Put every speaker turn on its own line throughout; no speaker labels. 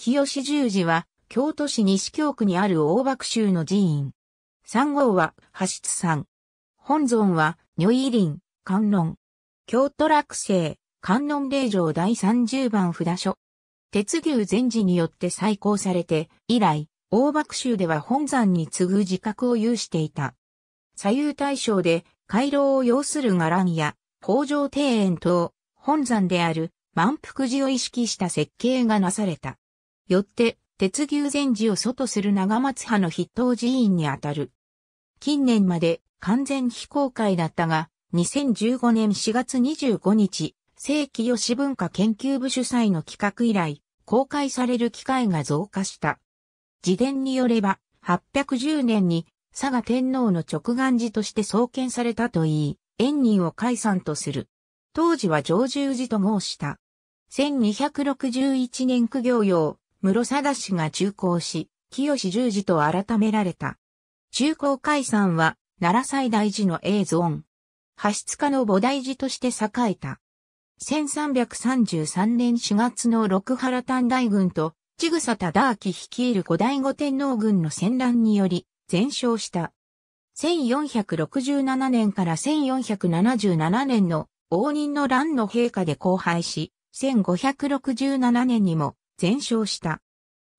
清志十字は、京都市西京区にある大幕州の寺院。三号は、橋津山。本尊は、如意林、観音。京都落成、観音霊場第30番札所。鉄牛禅寺によって再興されて、以来、大幕州では本山に次ぐ自覚を有していた。左右対称で、回廊を要する伽藍や、工場庭園等、本山である満腹寺を意識した設計がなされた。よって、鉄牛禅寺を祖とする長松派の筆頭寺院にあたる。近年まで完全非公開だったが、2015年4月25日、正規吉文化研究部主催の企画以来、公開される機会が増加した。自伝によれば、810年に佐賀天皇の直眼寺として創建されたといい、縁人を解散とする。当時は上住寺と申した。1261年苦行用、室貞氏が中興し、清十字と改められた。中興解散は、奈良西大寺の永存。派出家の菩提寺として栄えた。1333年4月の六原短大軍と、千草忠明率いる五代五天皇軍の戦乱により、全勝した。1467年から1477年の応仁の乱の陛下で荒廃し、1567年にも全焼した。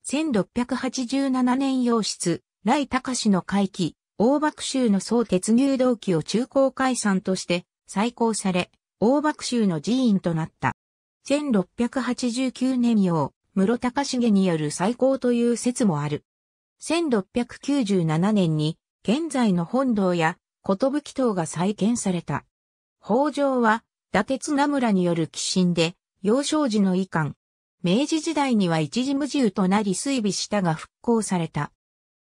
1687年洋室、来隆の回帰、大爆州の総鉄入道機を中高解散として再興され、大爆州の寺院となった。1689年洋、室隆重による再興という説もある。1697年に、現在の本堂や、寿塔が再建された。北条は、伊達綱村による寄進で、幼少時の遺憾、明治時代には一時無重となり水尾したが復興された。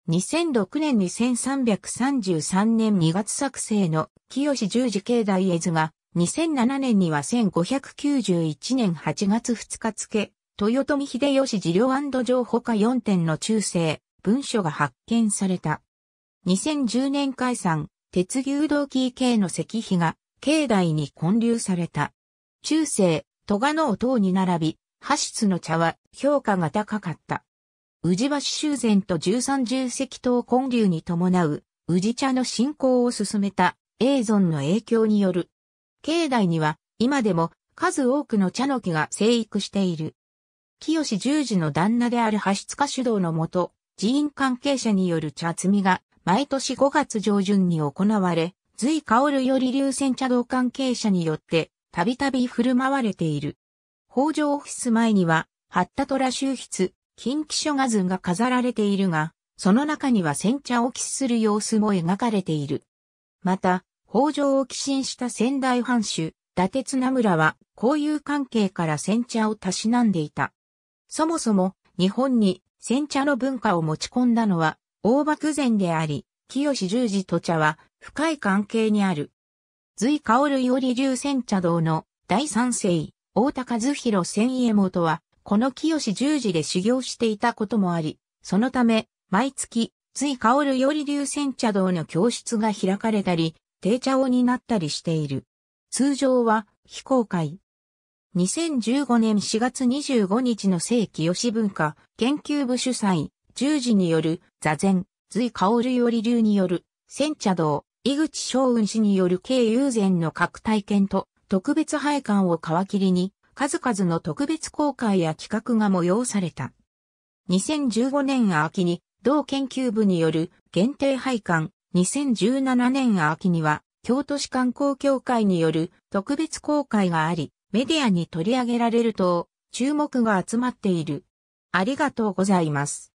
2006年に1333年2月作成の清十字境内絵図が、2007年には1591年8月2日付、豊臣秀吉治療情報化4点の中世、文書が発見された。2010年解散、鉄牛道キー系の石碑が、境内に建立された。中世、戸賀の等に並び、派出の茶は評価が高かった。宇治橋修繕と十三重石等混流に伴う宇治茶の振興を進めた永存の影響による。境内には今でも数多くの茶の木が生育している。清十字の旦那である派出家主導のもと、寺院関係者による茶摘みが毎年5月上旬に行われ、随香るより流泉茶道関係者によってたびたび振る舞われている。北条オフィス前には、八田虎修筆、近畿書画図が飾られているが、その中には煎茶を喫する様子も描かれている。また、北条を寄進した仙台藩主、伊達綱村は、交友関係から煎茶をたしなんでいた。そもそも、日本に煎茶の文化を持ち込んだのは、大幕前であり、清十字と茶は深い関係にある。隋香るより流煎茶道の第三世。大高津弘千家元は、この清十字で修行していたこともあり、そのため、毎月、随香るより流煎茶道の教室が開かれたり、定茶をになったりしている。通常は、非公開。2015年4月25日の正清文化研究部主催、十字による座禅、随薫より流による、煎茶道、井口昌雲氏による慶友禅の各体験と、特別配管を皮切りに、数々の特別公開や企画が催された。2015年秋に、同研究部による限定配管、2017年秋には、京都市観光協会による特別公開があり、メディアに取り上げられると、注目が集まっている。ありがとうございます。